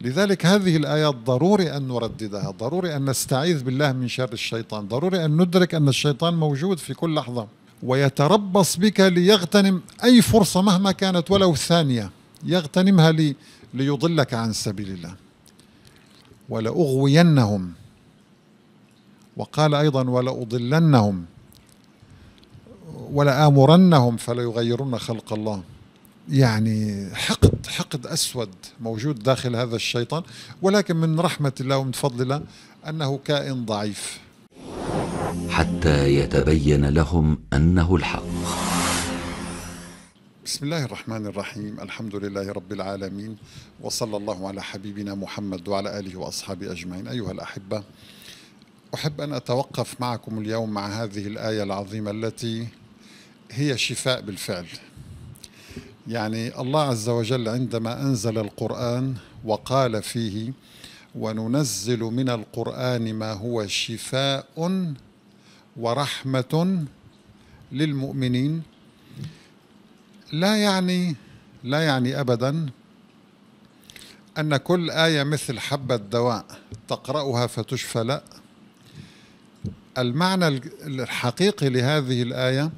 لذلك هذه الآيات ضروري أن نرددها ضروري أن نستعيذ بالله من شر الشيطان ضروري أن ندرك أن الشيطان موجود في كل لحظة ويتربص بك ليغتنم أي فرصة مهما كانت ولو ثانية يغتنمها لي ليضلك عن سبيل الله ولأغوينهم وقال أيضا ولأضلنهم ولآمرنهم فليغيرن خلق الله يعني حقد حقد أسود موجود داخل هذا الشيطان ولكن من رحمة الله ومن فضل الله أنه كائن ضعيف حتى يتبين لهم أنه الحق بسم الله الرحمن الرحيم الحمد لله رب العالمين وصلى الله على حبيبنا محمد وعلى آله وأصحابه أجمعين أيها الأحبة أحب أن أتوقف معكم اليوم مع هذه الآية العظيمة التي هي شفاء بالفعل يعني الله عز وجل عندما أنزل القرآن وقال فيه وننزل من القرآن ما هو شفاء ورحمة للمؤمنين لا يعني لا يعني أبدا أن كل آية مثل حبة دواء تقرأها فتشفى لا المعنى الحقيقي لهذه الآية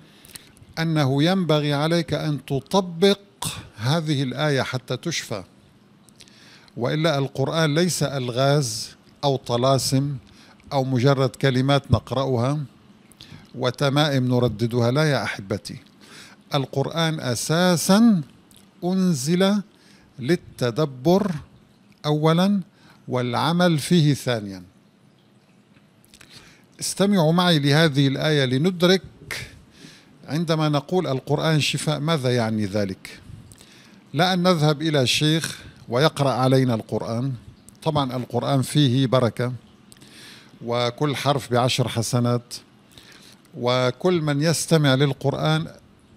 أنه ينبغي عليك أن تطبق هذه الآية حتى تشفى وإلا القرآن ليس ألغاز أو طلاسم أو مجرد كلمات نقرأها وتمائم نرددها لا يا أحبتي القرآن أساسا أنزل للتدبر أولا والعمل فيه ثانيا استمعوا معي لهذه الآية لندرك عندما نقول القرآن شفاء ماذا يعني ذلك؟ لا أن نذهب إلى شيخ ويقرأ علينا القرآن طبعا القرآن فيه بركة وكل حرف بعشر حسنات وكل من يستمع للقرآن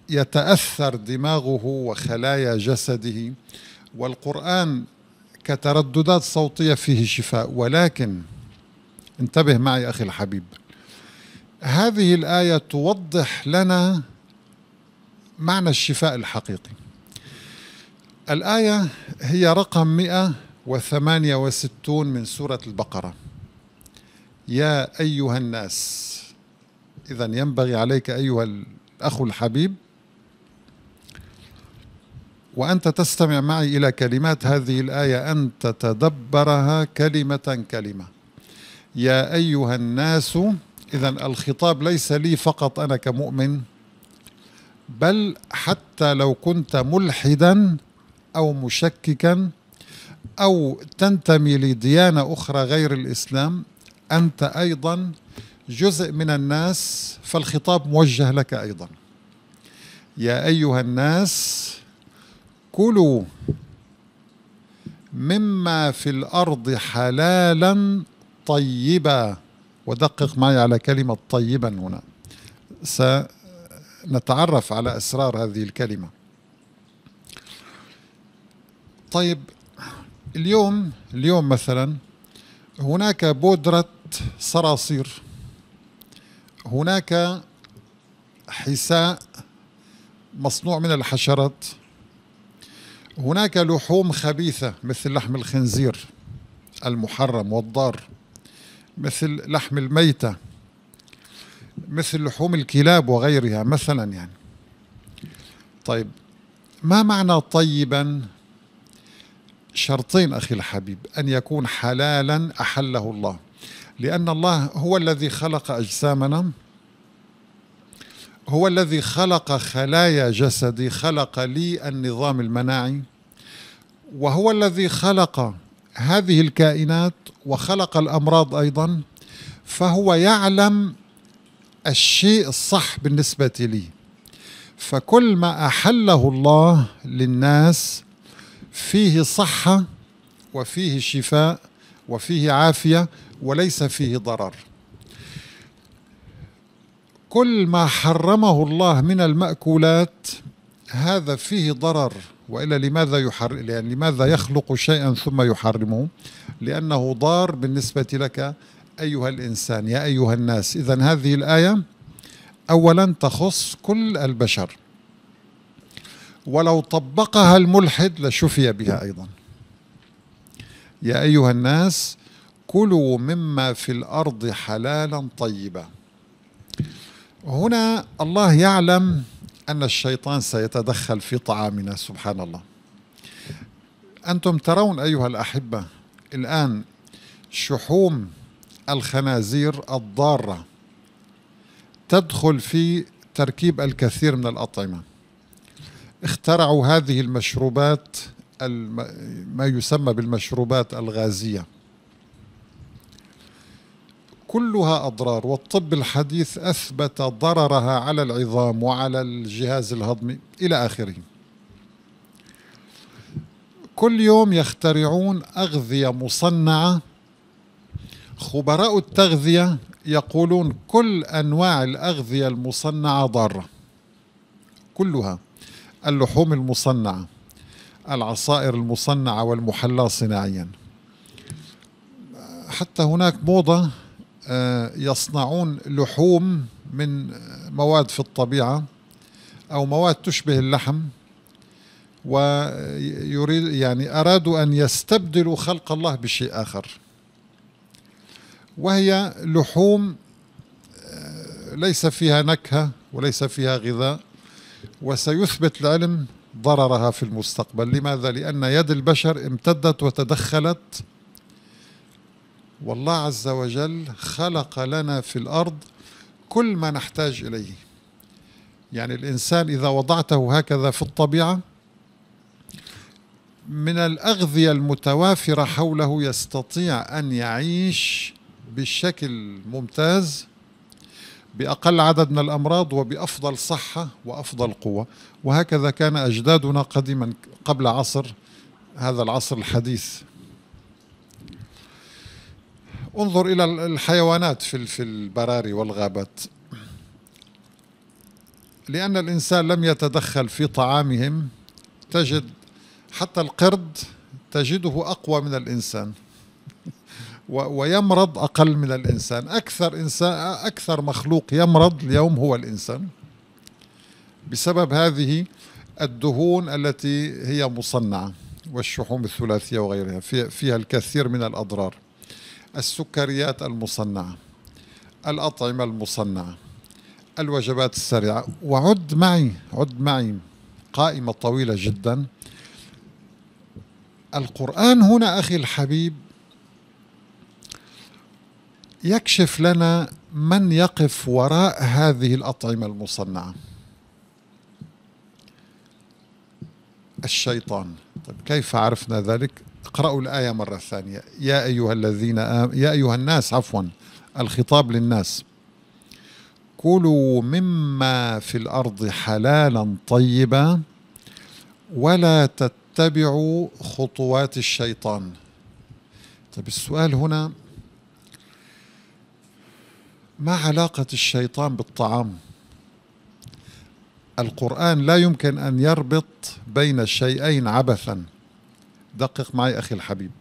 يتأثر دماغه وخلايا جسده والقرآن كترددات صوتية فيه شفاء ولكن انتبه معي أخي الحبيب هذه الآية توضح لنا معنى الشفاء الحقيقي الآية هي رقم 168 من سورة البقرة يا أيها الناس إذا ينبغي عليك أيها الأخ الحبيب وأنت تستمع معي إلى كلمات هذه الآية أن تتدبرها كلمة كلمة يا أيها الناس إذا الخطاب ليس لي فقط أنا كمؤمن بل حتى لو كنت ملحدا أو مشككا أو تنتمي لديانة أخرى غير الإسلام أنت أيضا جزء من الناس فالخطاب موجه لك أيضا يا أيها الناس كلوا مما في الأرض حلالا طيبا ودقق معي على كلمة طيبا هنا سنتعرف على أسرار هذه الكلمة طيب اليوم اليوم مثلا هناك بودرة صراصير هناك حساء مصنوع من الحشرات هناك لحوم خبيثة مثل لحم الخنزير المحرم والضار مثل لحم الميتة مثل لحوم الكلاب وغيرها مثلا يعني طيب ما معنى طيبا شرطين أخي الحبيب أن يكون حلالا أحله الله لأن الله هو الذي خلق أجسامنا هو الذي خلق خلايا جسدي خلق لي النظام المناعي وهو الذي خلق هذه الكائنات وخلق الامراض ايضا فهو يعلم الشيء الصح بالنسبه لي فكل ما احله الله للناس فيه صحه وفيه شفاء وفيه عافيه وليس فيه ضرر كل ما حرمه الله من الماكولات هذا فيه ضرر والا لماذا يحر يعني لماذا يخلق شيئا ثم يحرمه؟ لانه ضار بالنسبه لك ايها الانسان يا ايها الناس، اذا هذه الايه اولا تخص كل البشر. ولو طبقها الملحد لشفي بها ايضا. يا ايها الناس كلوا مما في الارض حلالا طيبا. هنا الله يعلم أن الشيطان سيتدخل في طعامنا سبحان الله أنتم ترون أيها الأحبة الآن شحوم الخنازير الضارة تدخل في تركيب الكثير من الأطعمة اخترعوا هذه المشروبات ما يسمى بالمشروبات الغازية كلها أضرار والطب الحديث أثبت ضررها على العظام وعلى الجهاز الهضمي إلى آخره كل يوم يخترعون أغذية مصنعة خبراء التغذية يقولون كل أنواع الأغذية المصنعة ضارة كلها اللحوم المصنعة العصائر المصنعة والمحلاة صناعياً حتى هناك موضة آه، يصنعون لحوم من مواد في الطبيعة أو مواد تشبه اللحم ويريد يعني أرادوا أن يستبدلوا خلق الله بشيء آخر وهي لحوم آه، ليس فيها نكهة وليس فيها غذاء وسيثبت العلم ضررها في المستقبل لماذا؟ لأن يد البشر امتدت وتدخلت والله عز وجل خلق لنا في الأرض كل ما نحتاج إليه يعني الإنسان إذا وضعته هكذا في الطبيعة من الأغذية المتوافرة حوله يستطيع أن يعيش بشكل ممتاز بأقل عدد من الأمراض وبأفضل صحة وأفضل قوة وهكذا كان أجدادنا قديما قبل عصر هذا العصر الحديث انظر إلى الحيوانات في في البراري والغابات لأن الإنسان لم يتدخل في طعامهم تجد حتى القرد تجده أقوى من الإنسان ويمرض أقل من الإنسان أكثر, إنسان أكثر مخلوق يمرض اليوم هو الإنسان بسبب هذه الدهون التي هي مصنعة والشحوم الثلاثية وغيرها فيها الكثير من الأضرار السكريات المصنعة الأطعمة المصنعة الوجبات السريعة وعد معي عد معي قائمة طويلة جدا القرآن هنا أخي الحبيب يكشف لنا من يقف وراء هذه الأطعمة المصنعة الشيطان طيب كيف عرفنا ذلك اقرأوا الآية مرة ثانية يا أيها الذين آم... يا أيها الناس عفوا الخطاب للناس كلوا مما في الأرض حلالا طيبا ولا تتبعوا خطوات الشيطان طيب السؤال هنا ما علاقة الشيطان بالطعام؟ القرآن لا يمكن أن يربط بين شيئين عبثاً دقق معي أخي الحبيب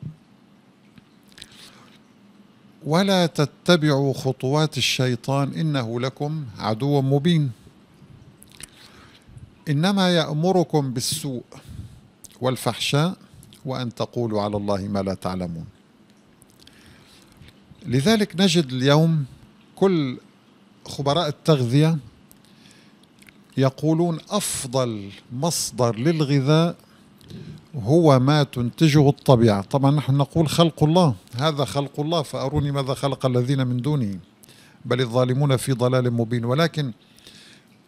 ولا تتبعوا خطوات الشيطان إنه لكم عدو مبين إنما يأمركم بالسوء والفحشاء وأن تقولوا على الله ما لا تعلمون لذلك نجد اليوم كل خبراء التغذية يقولون أفضل مصدر للغذاء هو ما تنتجه الطبيعة طبعا نحن نقول خلق الله هذا خلق الله فأروني ماذا خلق الذين من دونه بل الظالمون في ضلال مبين ولكن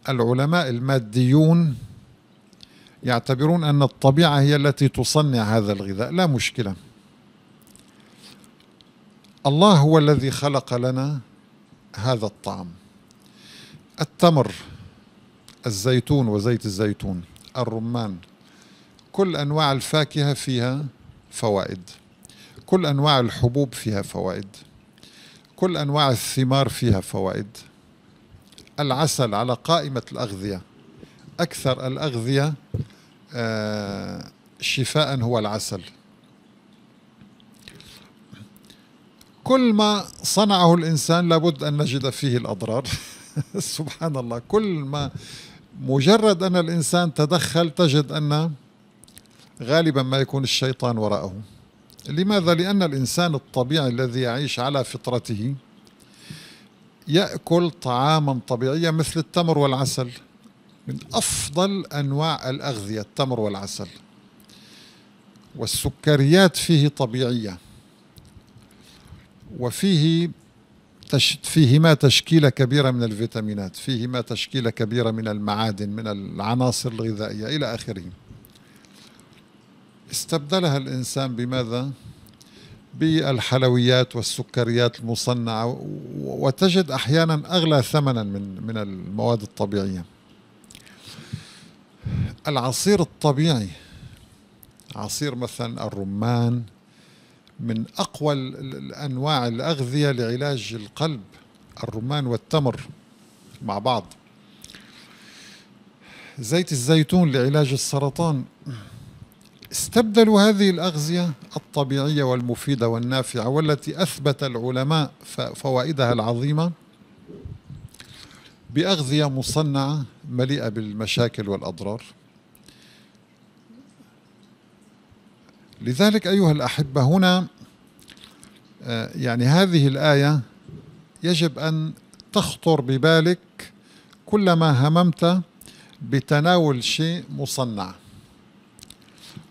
العلماء الماديون يعتبرون أن الطبيعة هي التي تصنع هذا الغذاء لا مشكلة الله هو الذي خلق لنا هذا الطعام التمر الزيتون وزيت الزيتون الرمان كل أنواع الفاكهة فيها فوائد كل أنواع الحبوب فيها فوائد كل أنواع الثمار فيها فوائد العسل على قائمة الأغذية أكثر الأغذية آه، شفاء هو العسل كل ما صنعه الإنسان لابد أن نجد فيه الأضرار سبحان الله كل ما مجرد أن الإنسان تدخل تجد أن غالبا ما يكون الشيطان وراءه لماذا؟ لأن الإنسان الطبيعي الذي يعيش على فطرته يأكل طعاما طبيعيا مثل التمر والعسل من أفضل أنواع الأغذية التمر والعسل والسكريات فيه طبيعية وفيه تش فيهما تشكيلة كبيرة من الفيتامينات فيهما تشكيلة كبيرة من المعادن من العناصر الغذائية إلى آخره استبدلها الإنسان بماذا؟ بالحلويات والسكريات المصنعة وتجد أحيانا أغلى ثمنا من, من المواد الطبيعية العصير الطبيعي عصير مثلا الرمان من أقوى أنواع الأغذية لعلاج القلب الرمان والتمر مع بعض زيت الزيتون لعلاج السرطان استبدلوا هذه الأغذية الطبيعية والمفيدة والنافعة والتي أثبت العلماء فوائدها العظيمة بأغذية مصنعة مليئة بالمشاكل والأضرار لذلك أيها الأحبة هنا آه، يعني هذه الآية يجب أن تخطر ببالك كلما هممت بتناول شيء مصنع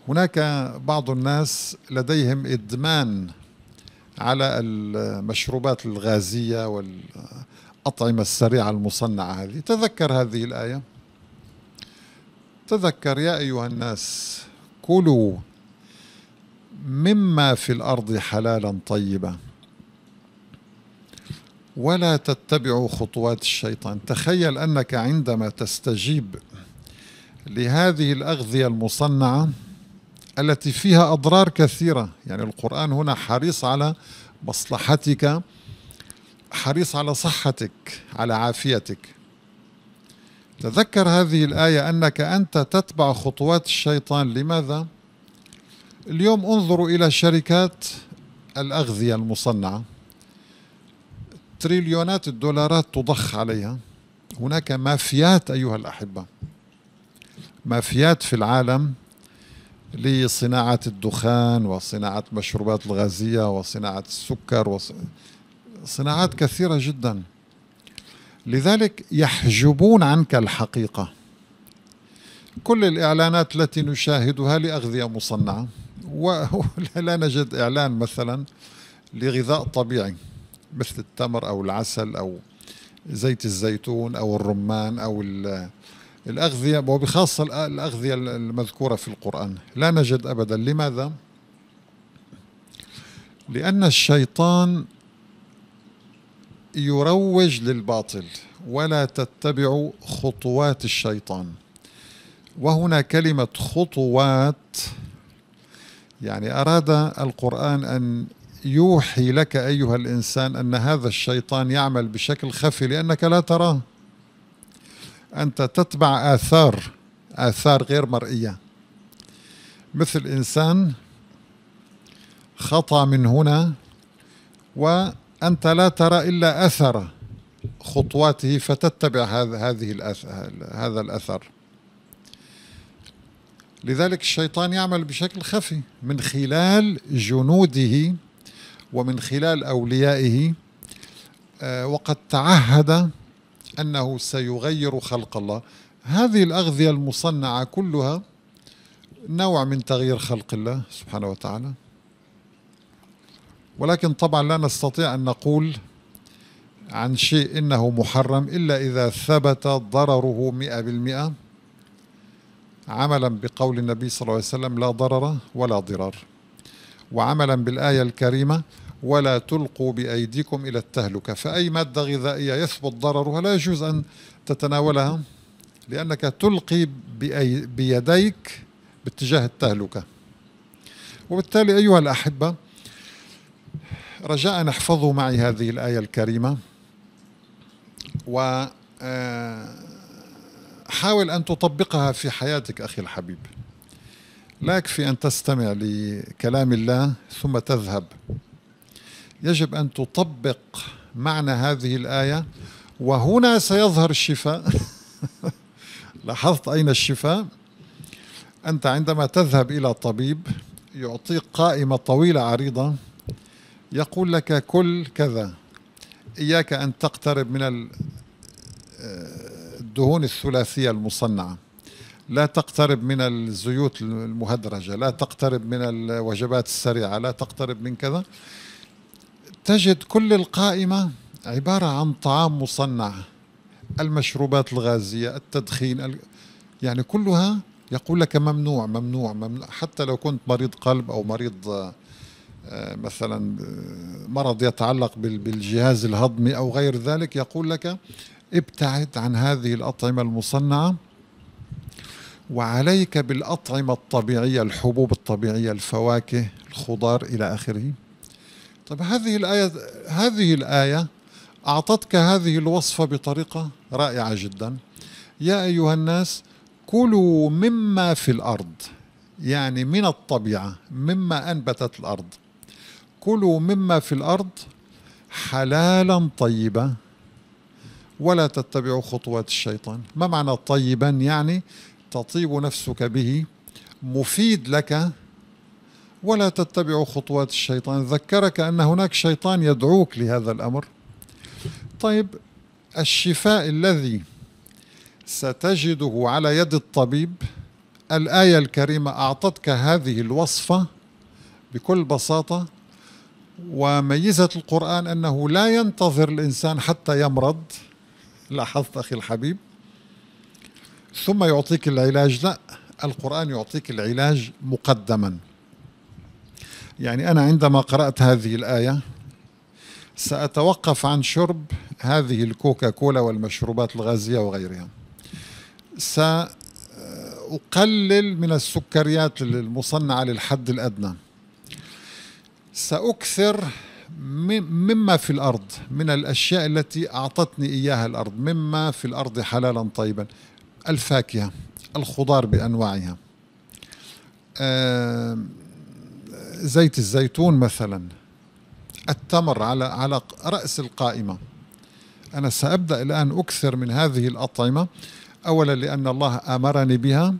هناك بعض الناس لديهم إدمان على المشروبات الغازية والأطعمة السريعة المصنعة هذه تذكر هذه الآية تذكر يا أيها الناس كلوا مما في الأرض حلالا طيبا ولا تتبعوا خطوات الشيطان تخيل أنك عندما تستجيب لهذه الأغذية المصنعة التي فيها أضرار كثيرة يعني القرآن هنا حريص على مصلحتك حريص على صحتك على عافيتك تذكر هذه الآية أنك أنت تتبع خطوات الشيطان لماذا؟ اليوم انظروا إلى شركات الأغذية المصنعة تريليونات الدولارات تضخ عليها هناك مافيات أيها الأحبة مافيات في العالم لصناعة الدخان وصناعة مشروبات الغازية وصناعة السكر وصناعات كثيرة جدا لذلك يحجبون عنك الحقيقة كل الإعلانات التي نشاهدها لأغذية مصنعة ولا نجد إعلان مثلا لغذاء طبيعي مثل التمر أو العسل أو زيت الزيتون أو الرمان أو الأغذية وبخاصة الأغذية المذكورة في القرآن لا نجد أبدا لماذا؟ لأن الشيطان يروج للباطل ولا تتبعوا خطوات الشيطان وهنا كلمة خطوات يعني أراد القرآن أن يوحي لك أيها الإنسان أن هذا الشيطان يعمل بشكل خفي لأنك لا تراه أنت تتبع آثار آثار غير مرئية مثل إنسان خطأ من هنا وأنت لا ترى إلا أثر خطواته فتتبع هذا هذه هذا الأثر لذلك الشيطان يعمل بشكل خفي من خلال جنوده ومن خلال أوليائه آه، وقد تعهد أنه سيغير خلق الله هذه الأغذية المصنعة كلها نوع من تغيير خلق الله سبحانه وتعالى ولكن طبعا لا نستطيع أن نقول عن شيء إنه محرم إلا إذا ثبت ضرره مئة بالمئة عملا بقول النبي صلى الله عليه وسلم لا ضرر ولا ضرار وعملا بالآية الكريمة ولا تلقوا بأيديكم إلى التهلكة فأي مادة غذائية يثبت ضررها لا يجوز أن تتناولها لأنك تلقي بيديك باتجاه التهلكة وبالتالي أيها الأحبة رجاء احفظوا معي هذه الآية الكريمة وحاول آه، أن تطبقها في حياتك أخي الحبيب لا يكفي أن تستمع لكلام الله ثم تذهب يجب أن تطبق معنى هذه الآية وهنا سيظهر الشفاء لاحظت أين الشفاء أنت عندما تذهب إلى طبيب يعطيك قائمة طويلة عريضة يقول لك كل كذا إياك أن تقترب من الدهون الثلاثية المصنعة لا تقترب من الزيوت المهدرجة لا تقترب من الوجبات السريعة لا تقترب من كذا تجد كل القائمة عبارة عن طعام مصنع المشروبات الغازية التدخين يعني كلها يقول لك ممنوع ممنوع, ممنوع حتى لو كنت مريض قلب أو مريض آه، مثلا آه، مرض يتعلق بالجهاز الهضمي أو غير ذلك يقول لك ابتعد عن هذه الأطعمة المصنعة وعليك بالأطعمة الطبيعية الحبوب الطبيعية الفواكه الخضار إلى آخره طيب هذه الآية هذه الآية أعطتك هذه الوصفة بطريقة رائعة جدا يا أيها الناس كلوا مما في الأرض يعني من الطبيعة مما أنبتت الأرض كلوا مما في الأرض حلالا طيبا ولا تتبعوا خطوات الشيطان ما معنى طيبا يعني تطيب نفسك به مفيد لك ولا تتبع خطوات الشيطان ذكرك أن هناك شيطان يدعوك لهذا الأمر طيب الشفاء الذي ستجده على يد الطبيب الآية الكريمة أعطتك هذه الوصفة بكل بساطة وميزة القرآن أنه لا ينتظر الإنسان حتى يمرض لاحظت أخي الحبيب ثم يعطيك العلاج لا القرآن يعطيك العلاج مقدما يعني أنا عندما قرأت هذه الآية سأتوقف عن شرب هذه الكوكا كولا والمشروبات الغازية وغيرها سأقلل من السكريات المصنعة للحد الأدنى سأكثر مما في الأرض من الأشياء التي أعطتني إياها الأرض مما في الأرض حلالا طيبا الفاكهة الخضار بأنواعها آه زيت الزيتون مثلا التمر على على راس القائمه انا سابدا الان اكثر من هذه الاطعمه اولا لان الله امرني بها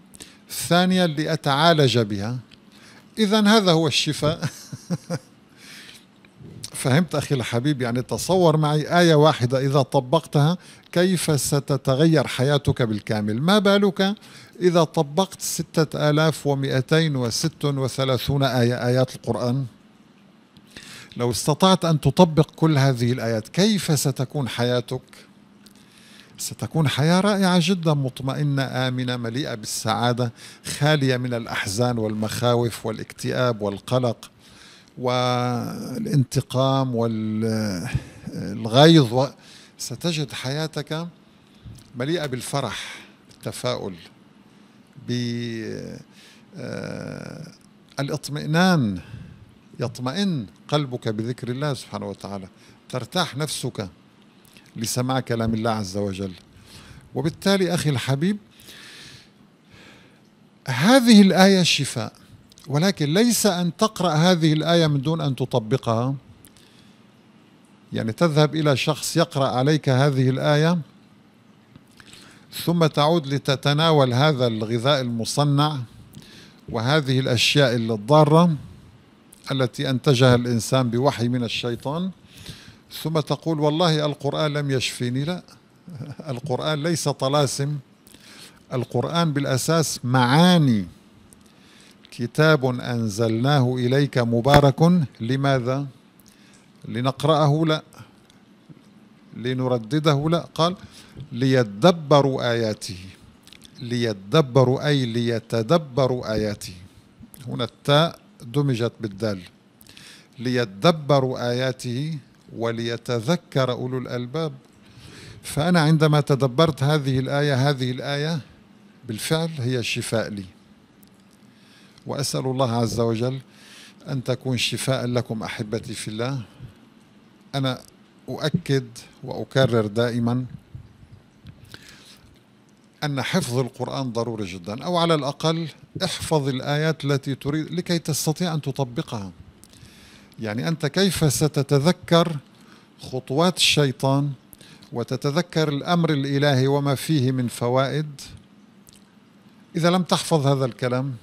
ثانيا لاتعالج بها اذا هذا هو الشفاء فهمت اخي الحبيب يعني تصور معي ايه واحده اذا طبقتها كيف ستتغير حياتك بالكامل ما بالك إذا طبقت ستة آلاف ومئتين وست وثلاثون آية آيات القرآن لو استطعت أن تطبق كل هذه الآيات كيف ستكون حياتك؟ ستكون حياة رائعة جدا مطمئنة آمنة مليئة بالسعادة خالية من الأحزان والمخاوف والاكتئاب والقلق والانتقام والغيظ ستجد حياتك مليئة بالفرح بالتفاؤل بالاطمئنان آه، يطمئن قلبك بذكر الله سبحانه وتعالى ترتاح نفسك لسماع كلام الله عز وجل وبالتالي أخي الحبيب هذه الآية شفاء ولكن ليس أن تقرأ هذه الآية من دون أن تطبقها يعني تذهب إلى شخص يقرأ عليك هذه الآية ثم تعود لتتناول هذا الغذاء المصنع وهذه الأشياء الضارة التي أنتجها الإنسان بوحي من الشيطان ثم تقول والله القرآن لم يشفيني لا القرآن ليس طلاسم القرآن بالأساس معاني كتاب أنزلناه إليك مبارك لماذا؟ لنقرأه لا لنردده لا قال ليدبروا آياته ليدبروا أي ليتدبروا آياته هنا التاء دمجت بالدال ليدبروا آياته وليتذكر أولو الألباب فأنا عندما تدبرت هذه الآية هذه الآية بالفعل هي الشفاء لي وأسأل الله عز وجل أن تكون شفاء لكم أحبتي في الله أنا أؤكد وأكرر دائما أن حفظ القرآن ضروري جدا أو على الأقل احفظ الآيات التي تريد لكي تستطيع أن تطبقها يعني أنت كيف ستتذكر خطوات الشيطان وتتذكر الأمر الإلهي وما فيه من فوائد إذا لم تحفظ هذا الكلام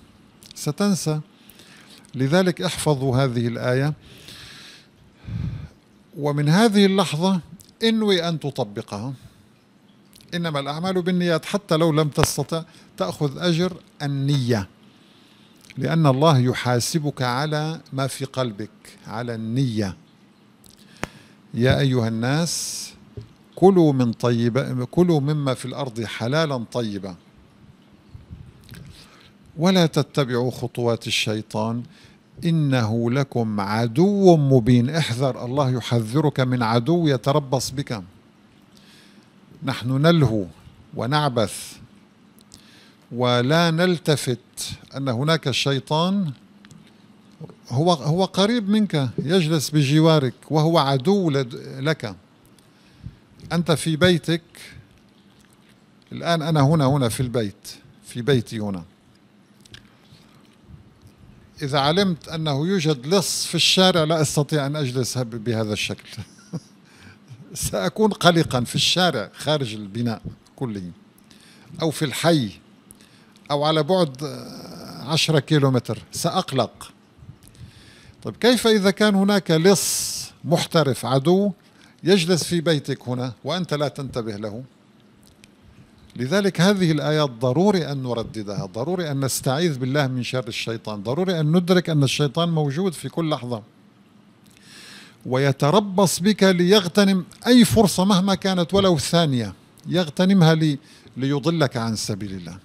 ستنسى لذلك احفظوا هذه الآية ومن هذه اللحظة انوي أن تطبقها إنما الأعمال بالنيات حتى لو لم تستطع تأخذ أجر النية لأن الله يحاسبك على ما في قلبك على النية يا أيها الناس كلوا من طيبة كلوا مما في الأرض حلالا طيبا ولا تتبعوا خطوات الشيطان إنه لكم عدو مبين احذر الله يحذرك من عدو يتربص بك نحن نلهو ونعبث ولا نلتفت ان هناك الشيطان هو هو قريب منك يجلس بجوارك وهو عدو لك انت في بيتك الان انا هنا هنا في البيت في بيتي هنا اذا علمت انه يوجد لص في الشارع لا استطيع ان اجلس بهذا الشكل سأكون قلقا في الشارع خارج البناء كلي أو في الحي أو على بعد آه، عشرة كيلومتر سأقلق طيب كيف إذا كان هناك لص محترف عدو يجلس في بيتك هنا وأنت لا تنتبه له لذلك هذه الآيات ضروري أن نرددها ضروري أن نستعيذ بالله من شر الشيطان ضروري أن ندرك أن الشيطان موجود في كل لحظة ويتربص بك ليغتنم أي فرصة مهما كانت ولو ثانية يغتنمها لي ليضلك عن سبيل الله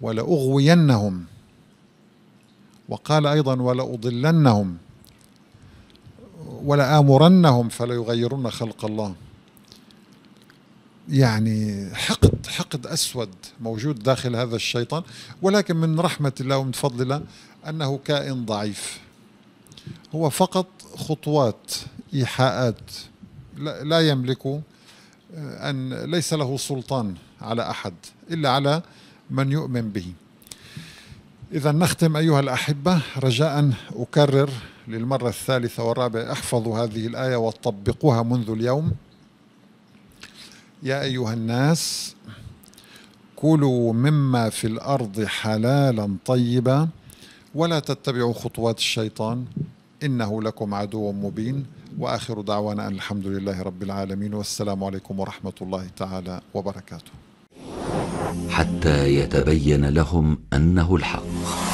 ولأغوينهم وقال أيضا ولأضلنهم ولآمرنهم فليغيرن خلق الله يعني حقد حقد أسود موجود داخل هذا الشيطان ولكن من رحمة الله ومن فضل الله أنه كائن ضعيف هو فقط خطوات إيحاءات لا يملك آه، أن ليس له سلطان على أحد إلا على من يؤمن به إذا نختم أيها الأحبة رجاء أكرر للمرة الثالثة والرابعة احفظوا هذه الآية وطبقوها منذ اليوم يا أيها الناس كلوا مما في الأرض حلالا طيبا ولا تتبعوا خطوات الشيطان إنه لكم عدو مبين وآخر دعوانا أن الحمد لله رب العالمين والسلام عليكم ورحمة الله تعالى وبركاته حتى يتبين لهم أنه الحق